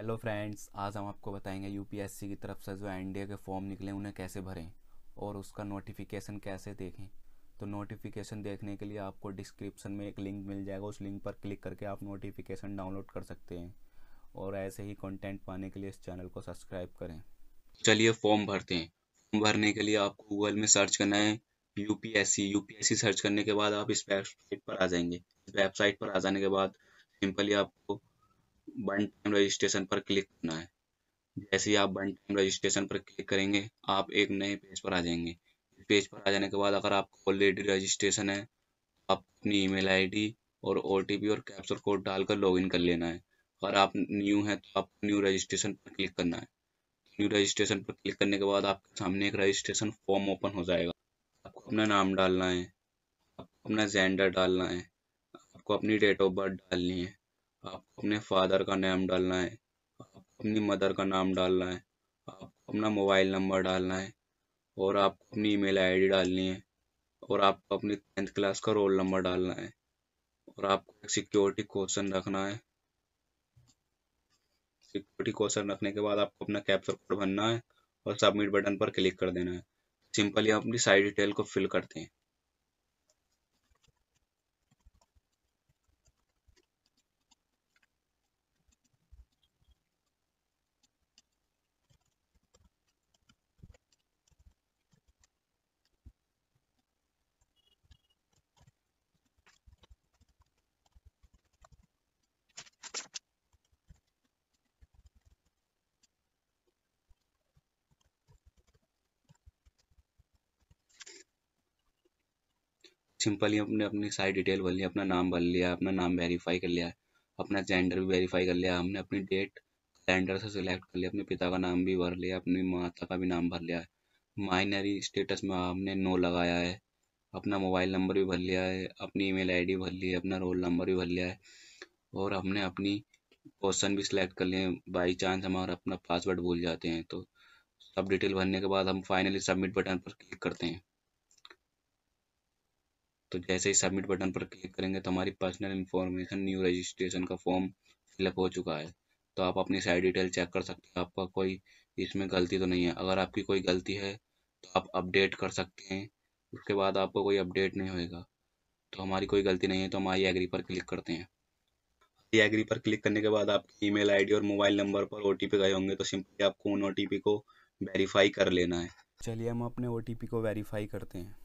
hello friends आज हम आपको बताएंगे यूपीएससी की तरफ से जो एन के फॉर्म निकले उन्हें कैसे भरें और उसका नोटिफिकेशन कैसे देखें तो नोटिफिकेशन देखने के लिए आपको डिस्क्रिप्शन में एक लिंक मिल जाएगा उस लिंक पर क्लिक करके आप नोटिफिकेशन डाउनलोड कर सकते हैं और ऐसे ही कंटेंट पाने के लिए इस चैनल को सब्सक्राइब करें चलिए फॉर्म भरते हैं फॉर्म भरने के लिए आपको गूगल में सर्च करना है यू पी सर्च करने के बाद आप इस वेबसाइट पर आ जाएंगे इस वेबसाइट पर आ जाने के बाद सिंपली आपको बन टाइम रजिस्ट्रेशन पर क्लिक करना है जैसे ही आप बन टाइम रजिस्ट्रेशन पर क्लिक करेंगे आप एक नए पेज पर आ जाएंगे इस पेज पर आ जाने के बाद अगर आपको ऑलरेडी रजिस्ट्रेशन है तो आप अपनी ईमेल आईडी और ओ और कैप्चर कोड डालकर लॉगिन कर लेना है अगर आप न्यू हैं तो आप न्यू रजिस्ट्रेशन पर क्लिक करना है न्यू रजिस्ट्रेशन पर क्लिक करने के बाद आपके सामने एक रजिस्ट्रेशन फॉर्म ओपन हो जाएगा आपको अपना नाम डालना है आपको अपना जेंडर डालना है आपको अपनी डेट ऑफ बर्थ डालनी है आपको अपने फादर का नाम डालना है आपको अपनी मदर का नाम डालना है आपको अपना मोबाइल नंबर डालना है और आपको अपनी ईमेल आईडी डालनी है और आपको अपनी टेंथ क्लास का रोल नंबर डालना है और आपको एक सिक्योरिटी क्वेश्चन रखना है सिक्योरिटी क्वेश्चन रखने के बाद आपको अपना कैप्चर कोड भरना है और सबमिट बटन पर क्लिक कर देना है सिंपली आप अपनी साइड डिटेल को फिल करते हैं सिंपली अपने अपनी सारी डिटेल भर ली अपना नाम भर लिया अपना नाम वेरीफाई कर लिया अपना जेंडर भी वेरीफाई कर लिया हमने अपनी डेट कैलेंडर से सिलेक्ट कर लिया अपने पिता का नाम भी भर लिया अपनी माता का भी नाम भर लिया माइनरी स्टेटस में हमने नो लगाया है अपना मोबाइल नंबर भी भर लिया है अपनी ईमेल आईडी भर ली है अपना रोल नंबर भी भर लिया है और हमने अपनी क्वेश्चन भी सिलेक्ट कर लिए बाई चांस हमारा अपना पासवर्ड भूल जाते हैं तो सब डिटेल भरने के बाद हम फाइनली सबमिट बटन पर क्लिक करते हैं तो जैसे ही सबमिट बटन पर क्लिक करेंगे तो हमारी पर्सनल इन्फॉर्मेशन न्यू रजिस्ट्रेशन का फॉर्म फिलअप हो चुका है तो आप अपनी सारी डिटेल चेक कर सकते हैं आपका कोई इसमें गलती तो नहीं है अगर आपकी कोई गलती है तो आप अपडेट कर सकते हैं उसके बाद आपको कोई अपडेट नहीं होएगा तो हमारी कोई गलती नहीं है तो हम आई एग्री पर क्लिक करते हैं आई एग्री पर क्लिक करने के बाद आपकी ईमेल आईडी और मोबाइल नंबर पर ओ गए होंगे तो सिंपली आपको उन ओ को वेरीफाई कर लेना है चलिए हम अपने ओ को वेरीफाई करते हैं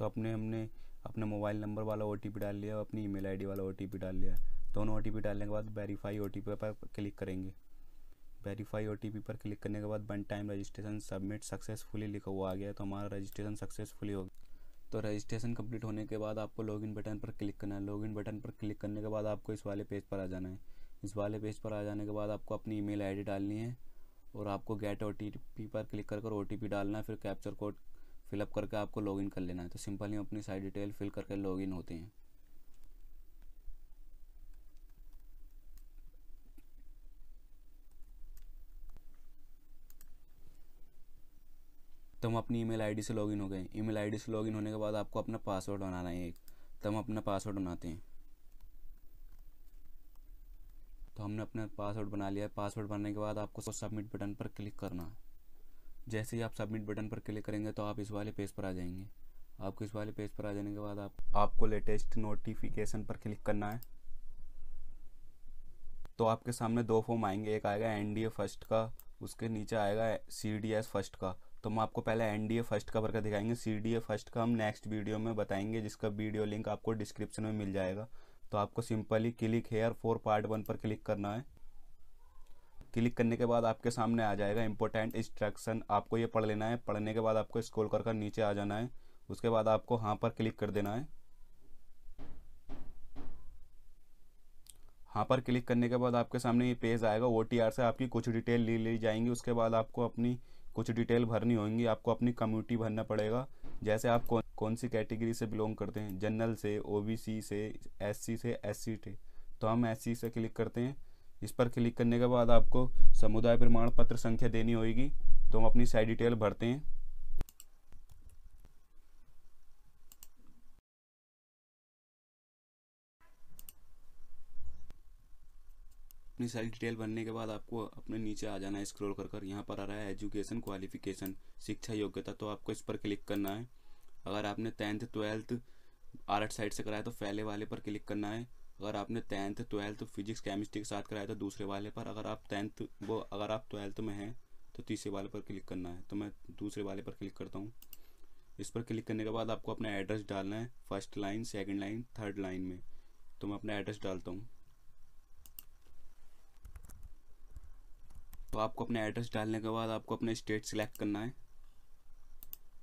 तो अपने हमने अपने मोबाइल नंबर वाला ओ डाल लिया और अपनी ईमेल आईडी वाला ओ डाल लिया दोनों तो ओ डालने के बाद वेरीफाई ओ पर क्लिक करेंगे वेरीफाई ओ पर क्लिक करने के बाद one time registration submit successfully लिखा हुआ आ गया तो हमारा रजिस्ट्रेशन सक्सेसफुली हो गया तो रजिस्ट्रेशन कंप्लीट होने के बाद आपको लॉगिन बटन पर क्लिक करना है लॉगिन बटन पर क्लिक करने के बाद आपको इस वाले पेज पर आ जाना है इस वाले पेज पर आ जाने के बाद आपको अपनी ईमेल आईडी डालनी है और आपको गेट ओ पर क्लिक कर ओटीपी डालना है फिर कैप्चर कोड फिलअप करके आपको लॉगिन कर लेना है तो सिंपल हम अपनी सारी डिटेल फिल करके लॉगिन होते हैं तो हम अपनी ईमेल आईडी से लॉगिन हो गए ईमेल आईडी से लॉगिन होने के बाद आपको अपना पासवर्ड बनाना है एक तो हम अपना पासवर्ड बनाते हैं तो हमने अपना पासवर्ड बना लिया है पासवर्ड बनाने के बाद आपको सबमिट बटन पर क्लिक करना है जैसे ही आप सबमिट बटन पर क्लिक करेंगे तो आप इस वाले पेज पर आ जाएंगे आपको इस वाले पेज पर आ जाने के बाद आप आपको लेटेस्ट नोटिफिकेशन पर क्लिक करना है तो आपके सामने दो फॉर्म आएंगे एक आएगा एनडीए फर्स्ट का उसके नीचे आएगा सीडीएस फर्स्ट का तो हम आपको पहले एनडीए फर्स्ट का भरकर दिखाएंगे सीडीए फर्स्ट का हम नेक्स्ट वीडियो में बताएंगे जिसका वीडियो लिंक आपको डिस्क्रिप्शन में मिल जाएगा तो आपको simply click here for part one पर क्लिक करना है क्लिक करने के बाद आपके सामने आ जाएगा इंपॉर्टेंट इंस्ट्रक्शन आपको ये पढ़ लेना है पढ़ने के बाद आपको स्क्रोल कर कर नीचे आ जाना है उसके बाद आपको हाँ पर क्लिक कर देना है हाँ पर क्लिक करने के बाद आपके सामने ये पेज आएगा ओ से आपकी कुछ डिटेल ले ली जाएंगी उसके बाद आपको अपनी कुछ डिटेल भरनी होंगी आपको अपनी कम्युनिटी भरना पड़ेगा जैसे आप कौन कौन सी कैटेगरी से बिलोंग करते हैं जनरल से ओबीसी से एससी से एससी से तो हम एससी से क्लिक करते हैं इस पर क्लिक करने के बाद आपको समुदाय प्रमाण पत्र संख्या देनी होगी तो हम अपनी सारी डिटेल भरते हैं अपनी सारी डिटेल भरने के बाद आपको अपने नीचे आ जाना है स्क्रॉल कर कर यहाँ पर आ रहा है एजुकेशन क्वालिफिकेशन शिक्षा योग्यता तो आपको इस पर क्लिक करना है अगर आपने टेंथ ट्वेल्थ आर्ट साइड से कराया तो पहले वाले पर क्लिक करना है अगर आपने टेंथ ट्वेल्थ फिजिक्स केमिस्ट्री के साथ कराया था दूसरे वाले पर अगर आप टेंथ वो अगर आप ट्वेल्थ में हैं तो तीसरे वाले पर क्लिक करना है तो मैं दूसरे वाले पर क्लिक करता हूँ इस पर क्लिक करने के बाद आपको अपना एड्रेस डालना है first line second line third line में तो मैं अपना एड्रेस डालता हूँ तो आपको अपना एड्रेस डालने के बाद आपको अपना स्टेट सिलेक्ट करना है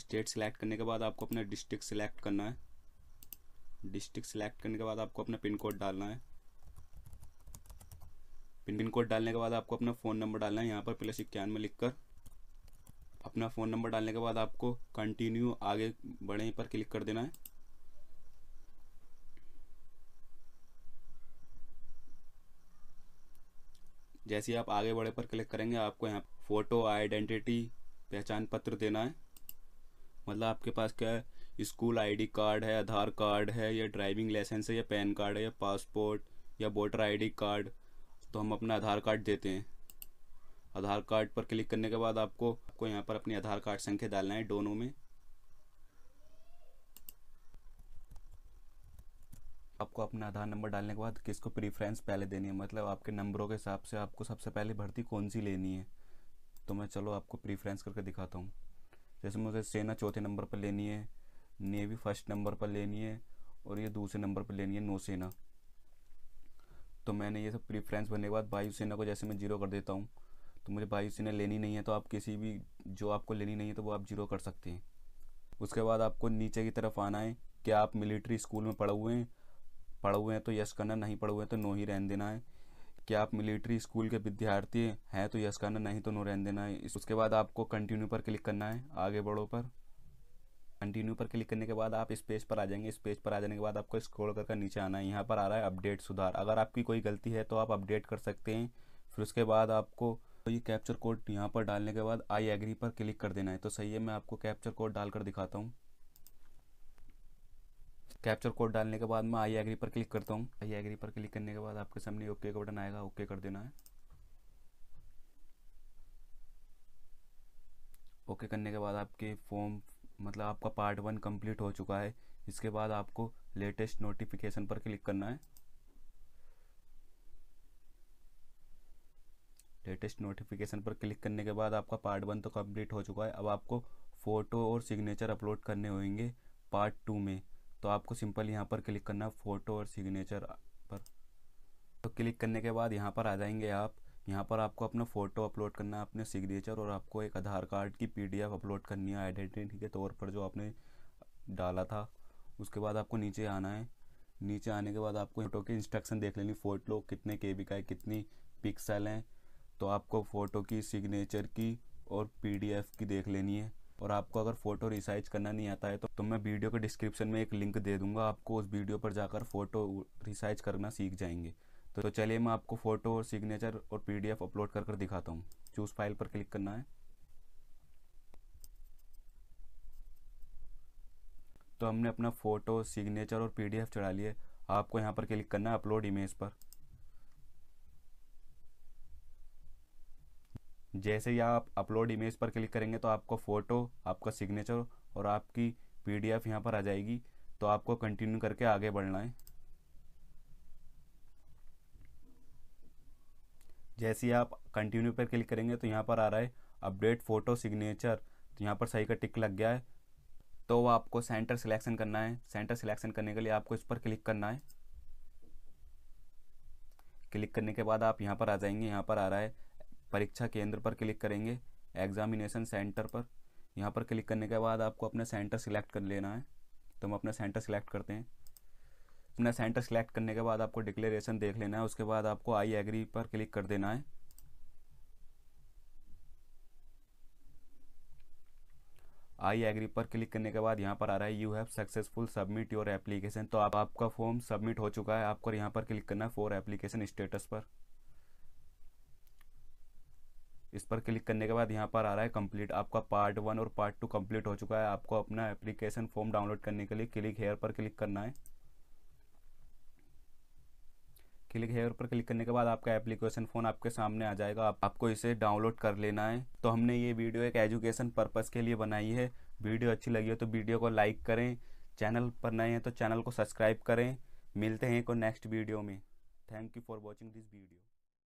स्टेट सिलेक्ट करने के बाद आपको अपना डिस्ट्रिक्ट सिलेक्ट करना है डिस्ट्रिक्ट सेलेक्ट करने के बाद आपको अपना पिन कोड डालना है पिन पिन कोड डालने के बाद आपको अपना फ़ोन नंबर डालना है यहाँ पर प्लस इक्यानवे लिख कर अपना फ़ोन नंबर डालने के बाद आपको कंटिन्यू आगे बढ़े पर क्लिक कर देना है जैसे आप आगे बढ़े पर क्लिक करेंगे आपको यहाँ फ़ोटो आइडेंटिटी पहचान पत्र देना है मतलब आपके पास क्या है स्कूल आईडी कार्ड है आधार कार्ड है या ड्राइविंग लाइसेंस है या पैन कार्ड है या पासपोर्ट या वोटर आईडी कार्ड तो हम अपना आधार कार्ड देते हैं आधार कार्ड पर क्लिक करने के बाद आपको आपको यहाँ पर अपनी आधार कार्ड संख्या डालना है दोनों में आपको अपना आधार नंबर डालने के बाद किसको प्रीफ्रेंस पहले देनी है मतलब आपके नंबरों के हिसाब से आपको सबसे पहले भर्ती कौन सी लेनी है तो मैं चलो आपको प्रीफ्रेंस करके दिखाता हूँ जैसे मुझे सेना चौथे नंबर पर लेनी है नेवी फर्स्ट नंबर पर लेनी है और ये दूसरे नंबर पर लेनी है नौसेना तो मैंने ये सब प्रीफ्रेंस भरने के बाद वायुसेना को जैसे मैं जीरो कर देता हूँ तो मुझे वायुसेना लेनी नहीं है तो आप किसी भी जो आपको लेनी नहीं है तो वो आप जीरो कर सकते हैं उसके बाद आपको नीचे की तरफ आना है क्या आप मिलिट्री स्कूल में पढ़े हुए हैं पढ़े हुए हैं तो यस करना नहीं पढ़े हुए हैं तो नो ही रहने देना है क्या आप मिलिट्री स्कूल के विद्यार्थी हैं तो यस करना नहीं तो नो रहने देना है उसके बाद आपको कंटिन्यू पर क्लिक करना है आगे बढ़ो पर कंटिन्यू पर क्लिक करने के बाद आप इस पेज पर आ जाएंगे इस पेज पर आ जाने के बाद आपको स्क्रॉल करके नीचे आना है यहाँ पर आ रहा है अपडेट सुधार अगर आपकी कोई गलती है तो आप अपडेट कर सकते हैं फिर उसके बाद आपको तो ये कैप्चर कोड यहाँ पर डालने के बाद आई एग्री पर क्लिक कर देना है तो सही है मैं आपको कैप्चर कोड डालकर दिखाता हूँ कैप्चर कोड डालने के बाद मैं आई एग्री पर क्लिक करता हूँ आई एग्री पर क्लिक करने के बाद आपके सामने ओके का बटन आएगा ओके कर देना है ओके करने के बाद आपके फॉर्म मतलब आपका पार्ट वन कंप्लीट हो चुका है इसके बाद आपको लेटेस्ट नोटिफिकेशन पर क्लिक करना है लेटेस्ट नोटिफिकेशन पर क्लिक करने के बाद आपका पार्ट वन तो कंप्लीट हो चुका है अब आपको फ़ोटो और सिग्नेचर अपलोड करने होंगे पार्ट टू में तो आपको सिंपल यहाँ पर क्लिक करना फ़ोटो और सिग्नेचर पर तो क्लिक करने के बाद यहाँ पर आ जाएंगे आप यहाँ पर आपको अपना फ़ोटो अपलोड करना है अपने सिग्नेचर और आपको एक आधार कार्ड की पीडीएफ अपलोड करनी है आइडेंटिटी के तौर पर जो आपने डाला था उसके बाद आपको नीचे आना है नीचे आने के बाद आपको फ़ोटो की इंस्ट्रक्शन देख लेनी फ़ोटो कितने के का है कितनी पिक्सल हैं तो आपको फ़ोटो की सिग्नेचर की और पीडीएफ की देख लेनी है और आपको अगर फ़ोटो रिसाइज करना नहीं आता है तो, तो मैं वीडियो के डिस्क्रिप्शन में एक लिंक दे दूंगा आपको उस वीडियो पर जाकर फ़ोटो रिसाइज करना सीख जाएंगे तो चलिए मैं आपको फ़ोटो और सिग्नेचर और पीडीएफ अपलोड कर कर दिखाता हूँ चूज़ फाइल पर क्लिक करना है तो हमने अपना फ़ोटो सिग्नेचर और पीडीएफ चढ़ा लिए आपको यहाँ पर क्लिक करना है अपलोड इमेज पर जैसे ही आप अपलोड इमेज पर क्लिक करेंगे तो आपको फ़ोटो आपका सिग्नेचर और आपकी पीडीएफ यहाँ पर आ जाएगी तो आपको कंटिन्यू करके आगे बढ़ना है जैसे ही आप कंटिन्यू पर क्लिक करेंगे तो यहाँ पर आ रहा है अपडेट फ़ोटो सिग्नेचर तो यहाँ पर सही का टिक लग गया है तो आपको सेंटर सिलेक्शन करना है सेंटर सिलेक्शन करने के लिए आपको इस पर क्लिक करना है क्लिक करने के बाद आप यहाँ पर आ जाएंगे यहाँ पर आ रहा है परीक्षा केंद्र पर क्लिक करेंगे एग्जामिनेशन सेंटर पर यहाँ पर क्लिक करने के बाद आपको अपना सेंटर सिलेक्ट कर लेना है तो हम अपना सेंटर सिलेक्ट करते हैं अपना सेंटर सेलेक्ट करने के बाद आपको डिक्लेरेशन देख लेना है उसके बाद आपको आई एग्री पर क्लिक कर देना है आई एग्री पर क्लिक करने के बाद यहाँ पर आ रहा है you have successful submit your application तो आप आपका फॉर्म सबमिट हो चुका है आपको यहाँ पर क्लिक करना है फॉर एप्लीकेशन स्टेटस पर इस पर क्लिक करने के बाद यहाँ पर आ रहा है कंप्लीट आपका पार्ट वन और पार्ट टू कंप्लीट हो चुका है आपको अपना एप्लीकेशन फॉर्म डाउनलोड करने के लिए क्लिक हेयर पर क्लिक करना है क्लिक हेयर पर क्लिक करने के बाद आपका एप्लीकेशन फ़ोन आपके सामने आ जाएगा आप, आपको इसे डाउनलोड कर लेना है तो हमने ये वीडियो एक एजुकेशन पर्पज़ के लिए बनाई है वीडियो अच्छी लगी हो तो वीडियो को लाइक करें चैनल पर नए हैं तो चैनल को सब्सक्राइब करें मिलते हैं को नेक्स्ट वीडियो में thank you for watching this video